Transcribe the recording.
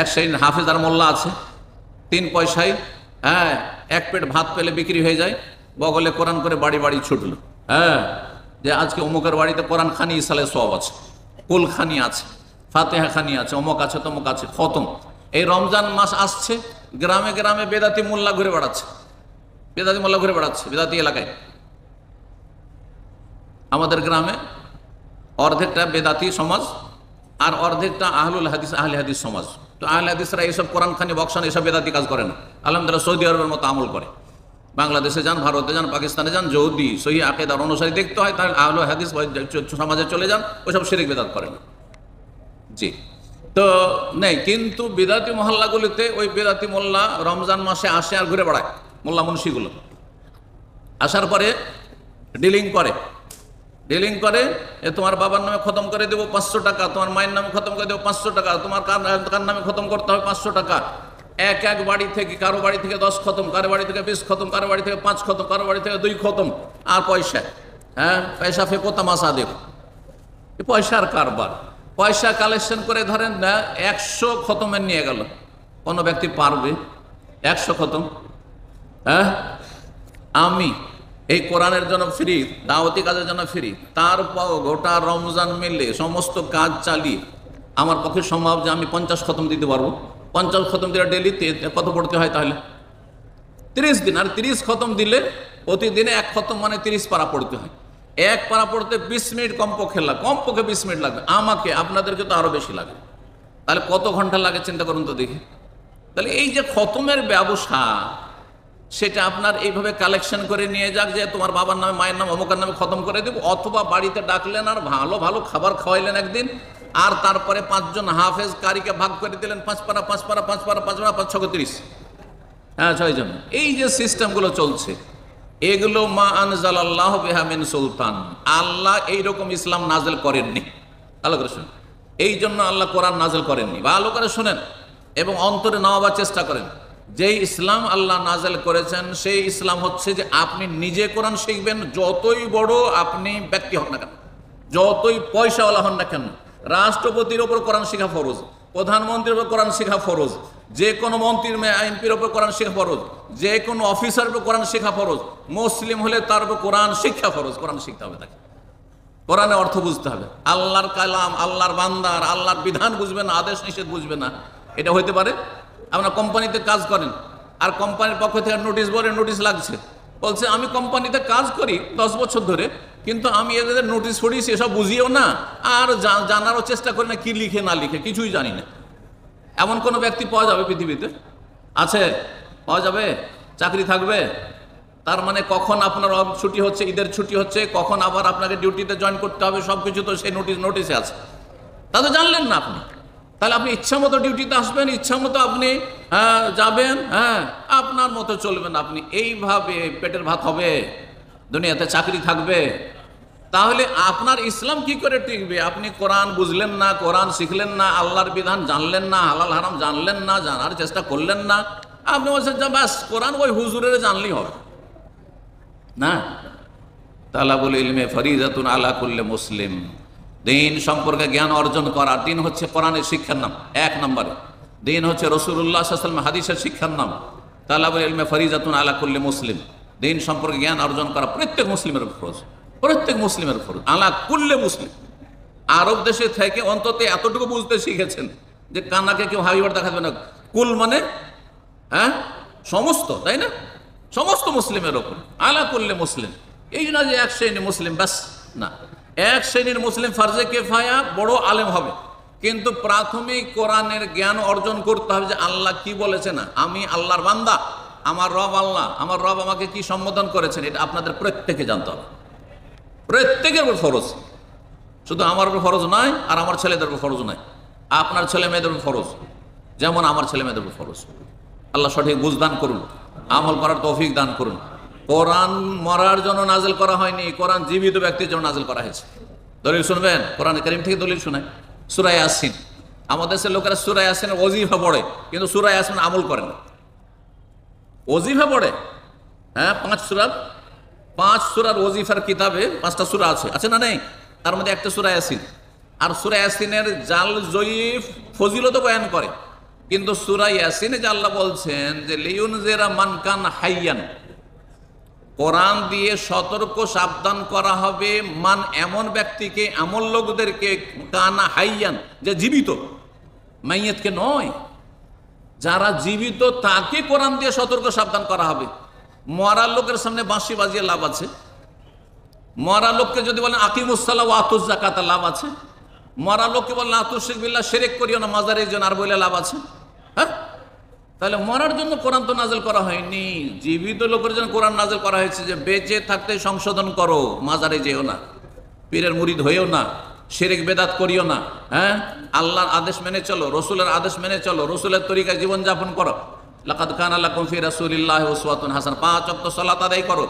এক শ্রেণীর হাফেজ আর মোল্লা আছে তিন পয়সায় হ্যাঁ এক পেট ভাত পেলে বিক্রি হয়ে যায় বগলে কোরআন করে বাড়ি বাড়ি ছুটল হ্যাঁ যে আজকে অমুকের বাড়িতে কোরআন খানি ইসালে সব আছে কুল খানি আছে ফাতেহা খানি আছে অমুক আছে তমুক আছে খতম এই রমজান মাস আসছে গ্রামে গ্রামে বেদাতি মোল্লা ঘুরে বেড়াচ্ছে বেদাতি মোল্লা ঘুরে বেড়াচ্ছে বেদাতি এলাকায় আমাদের গ্রামে অর্ধেকটা বেদাতি সমাজ আর অর্ধেকটা আহলুল হাদিস আহলে হাদিস সমাজ তো আহলে হাদিসরা এইসব কোরআন খানি বক্সান এইসব বেদাতি কাজ করে না আলহামদুলিল্লাহ সৌদি আরবের মতো আমল করে বাংলাদেশে যান ভারতে যান পাকিস্তানে যান যদি সহি আকেদার অনুসারী দেখতে হয় তাহলে আহল হাদিস সমাজে চলে যান ওইসব শিরিক বেদাত করে না জি তো নেই কিন্তু বেদাতি মহল্লাগুলিতে ওই বেদাতি মোল্লা রমজান মাসে আসে আর ঘুরে বেড়ায় মোল্লা মুন্সিগুলো আসার পরে ডিলিং করে ডিলিং করে এ তোমার বাবার নামে খতম করে দেবো পাঁচশো টাকা তোমার মায়ের নামে খতম করে দেবো পাঁচশো টাকা তোমার কার কার নামে খতম করতে হবে পাঁচশো টাকা এক এক বাড়ি থেকে কারো বাড়ি থেকে দশ খতম কারো বাড়ি থেকে বিশ খতম কারো বাড়ি থেকে পাঁচ খতম কারো বাড়ি থেকে দুই খতম আর পয়সা হ্যাঁ পয়সা ফেকো আসা দেব পয়সার কারবার পয়সা কালেকশন করে ধরেন না একশো খতমের নিয়ে গেল কোনো ব্যক্তি পারবে একশো খতম হ্যাঁ আমি এই কোরআনের জন্য ফ্রি দাওয়াতি কাজের জন্য ফ্রি তারপর গোটা রমজান মিলে সমস্ত কাজ চালিয়ে আমার পক্ষে সম্ভব যে আমি পঞ্চাশ খতম দিতে পারবো পঞ্চাশ খতম দিলে ডেলি কত পড়তে হয় তাহলে তিরিশ দিন আর তিরিশ খতম দিলে প্রতিদিনে এক খতম মানে তিরিশ পারা পড়তে হয় এক পারা পড়তে বিশ মিনিট কমপক্ষে লাগবে কমপক্ষে বিশ মিনিট লাগবে আমাকে আপনাদেরকে তো আরও বেশি লাগে তাহলে কত ঘন্টা লাগে চিন্তা করুন তো দেখি তাহলে এই যে খতমের ব্যবসা সেটা আপনার এইভাবে কালেকশন করে নিয়ে যাক যে তোমার বাবার নামে মায়ের নাম অমুকার নামে খতম করে দেব অথবা বাড়িতে ডাকলেন আর ভালো ভালো খাবার খাওয়াইলেন একদিন আর তারপরে পাঁচজন হাফেজ কারিকে ভাগ করে দিলেন পাঁচ পাড়া পাঁচ পারা পাঁচ পারা পাঁচ পাড়া পাঁচ ছত্রিশ হ্যাঁ ছয়জন এই যে সিস্টেমগুলো চলছে এগুলো মা আনজাল আল্লাহ বেহামিন সুলতান আল্লাহ এইরকম ইসলাম নাজেল করেননি ভালো করে শুনেন এই জন্য আল্লাহ কোরআন নাজেল করেননি ভালো করে শোনেন এবং অন্তরে নেওয়াবার চেষ্টা করেন যে ইসলাম আল্লাহ নাজেল করেছেন সেই ইসলাম হচ্ছে যে আপনি নিজে কোরআন শিখবেন যতই বড় আপনি ব্যক্তি হন না কেন যতই পয়সাওয়ালা হন না কেন রাষ্ট্রপতির ওপর কোরআন শিখা ফরজ প্রধানমন্ত্রীর ওপর কোরআন শিখা ফরজ যে কোনো মন্ত্রীর এমপির ওপর কোরআন শিখা ফরজ যে কোনো অফিসার ওপর কোরআন শিখা ফরজ মুসলিম হলে তার উপর কোরআন শিক্ষা ফরজ কোরআন শিখতে হবে তাকে কোরআনে অর্থ বুঝতে হবে আল্লাহর কালাম আল্লাহর বান্দার আল্লাহর বিধান বুঝবে না আদেশ নিষেধ বুঝবে না এটা হইতে পারে আপনার কোম্পানিতে কাজ করেন আর কোম্পানির পক্ষ থেকে নোটিশ বলে নোটিশ লাগছে বলছে আমি কোম্পানিতে কাজ করি দশ বছর ধরে কিন্তু আমি এদের নোটিশ ফটিস এসব বুঝিও না আর জানারও চেষ্টা করি না কি লিখে না লিখে কিছুই জানি না এমন কোনো ব্যক্তি পাওয়া যাবে পৃথিবীতে আছে পাওয়া যাবে চাকরি থাকবে তার মানে কখন আপনার ছুটি হচ্ছে ঈদের ছুটি হচ্ছে কখন আবার আপনাকে ডিউটিতে জয়েন করতে হবে সব কিছু তো সেই নোটিশ নোটিশে আছে তা তো জানলেন না আপনি তাহলে আপনি ইচ্ছা মতো ডিউটিতে আসবেন ইচ্ছা মতো আপনি যাবেন হ্যাঁ আপনার মতো চলবেন আপনি এইভাবে পেটের ভাত হবে দুনিয়াতে চাকরি থাকবে তাহলে আপনার ইসলাম কি করে টিকবে আপনি কোরআন বুঝলেন না কোরআন শিখলেন না আল্লাহর বিধান জানলেন না হালাল হারাম জানলেন না জানার চেষ্টা করলেন না আপনি বলছেন ব্যাস কোরআন ওই হুজুরের জানলেই হবে না তালাবুল বলে ইলমে ফরিজাতুন আলা করলে মুসলিম দিন সম্পর্কে জ্ঞান অর্জন করা দিন হচ্ছে কোরআনের শিক্ষার নাম এক নম্বরে দিন হচ্ছে রসুল্লাহ আসলাম হাদিসের শিক্ষার নাম তালাবুল ইলমে ফরিজাতুন আলা করলে মুসলিম দিন সম্পর্কে জ্ঞান অর্জন করা প্রত্যেক মুসলিমের ফরজ প্রত্যেক মুসলিমের ফরজ আলা মুসলিম আরব দেশে থেকে অন্তত এতটুকু বুঝতে শিখেছেন যে কান্নাকে কেউ হাবিবার দেখাবে না কুল মানে হ্যাঁ সমস্ত তাই না সমস্ত মুসলিমের ওপর আলা করলে মুসলিম এই না যে এক শ্রেণী মুসলিম ব্যাস না এক শ্রেণীর মুসলিম ফার্জে কেফায়া বড় আলেম হবে কিন্তু প্রাথমিক কোরআনের জ্ঞান অর্জন করতে হবে যে আল্লাহ কি বলেছেন আমি আল্লাহর বান্দা আমার রব আল্লাহ আমার রব আমাকে কি সম্বোধন করেছেন এটা আপনাদের প্রত্যেকে জানতে হবে প্রত্যেকের উপর ফরজ শুধু আমার উপর ফরজ নয় আর আমার ছেলেদের উপর ফরজ নয় আপনার ছেলে মেয়েদের উপর ফরজ যেমন আমার ছেলে মেয়েদের উপর ফরজ আল্লাহ সঠিক বুঝদান করুন আমল করার তৌফিক দান করুন কোরআন মরার জন্য নাজেল করা হয়নি কোরআন জীবিত ব্যক্তির জন্য নাজেল করা হয়েছে দলিল শুনবেন কোরআন করিম থেকে দলিল শোনায় সুরাই আসিন আমাদের দেশের লোকেরা সুরাই আসিনের অজিফা পড়ে কিন্তু সুরাই আসিন আমল করে না অজিফা পড়ে হ্যাঁ পাঁচ সুরার পাঁচ সুরার অজিফার কিতাবে পাঁচটা সুরা আছে আছে না নেই তার মধ্যে একটা সুরাই আসিন আর সুরা ইয়াসিনের জাল জয়ীফ ফজিলত বয়ান করে কিন্তু সুরা ইয়াসিনে যে আল্লাহ বলছেন যে লিউন জেরা মানকান হাইয়ান কোরআন দিয়ে সতর্ক সাবধান করা হবে মান এমন ব্যক্তিকে এমন লোকদেরকে কানা হাইয়ান যে জীবিত মাইয়াতকে নয় যারা জীবিত তাকে কোরআন দিয়ে সতর্ক সাবধান করা হবে মরার লোকের সামনে বাঁশি বাজিয়ে লাভ আছে মরা লোককে যদি বলেন আকিমুসাল্লাহ আতুস জাকাতা লাভ আছে মরা লোককে বলেন আতুস বিল্লা সেরেক করিও না মাজারের জন্য আর বলে লাভ আছে তাহলে মরার জন্য কোরআন তো নাজেল করা হয়নি জীবিত লোকের জন্য কোরআন নাজেল করা হয়েছে যে বেঁচে থাকতে সংশোধন করো মাজারে যেও না পীরের মুরিদ হয়েও না সেরেক বেদাত করিও না হ্যাঁ আল্লাহর আদেশ মেনে চলো রসুলের আদেশ মেনে চলো রসুলের তরিকায় জীবনযাপন করো লাকাত খান আল্লাহ কমফি রাসুলিল্লাহ ওসওয়াতুন হাসান পাঁচ অক্ত সলাত আদায় করো